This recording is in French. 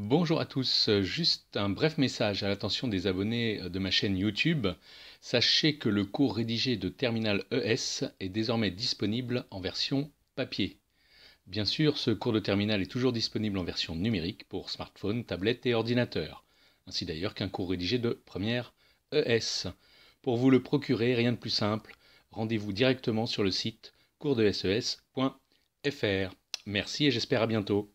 Bonjour à tous, juste un bref message à l'attention des abonnés de ma chaîne YouTube. Sachez que le cours rédigé de Terminal ES est désormais disponible en version papier. Bien sûr, ce cours de Terminal est toujours disponible en version numérique pour smartphone, tablette et ordinateur, ainsi d'ailleurs qu'un cours rédigé de première ES. Pour vous le procurer, rien de plus simple, rendez-vous directement sur le site coursdeses.fr. Merci et j'espère à bientôt.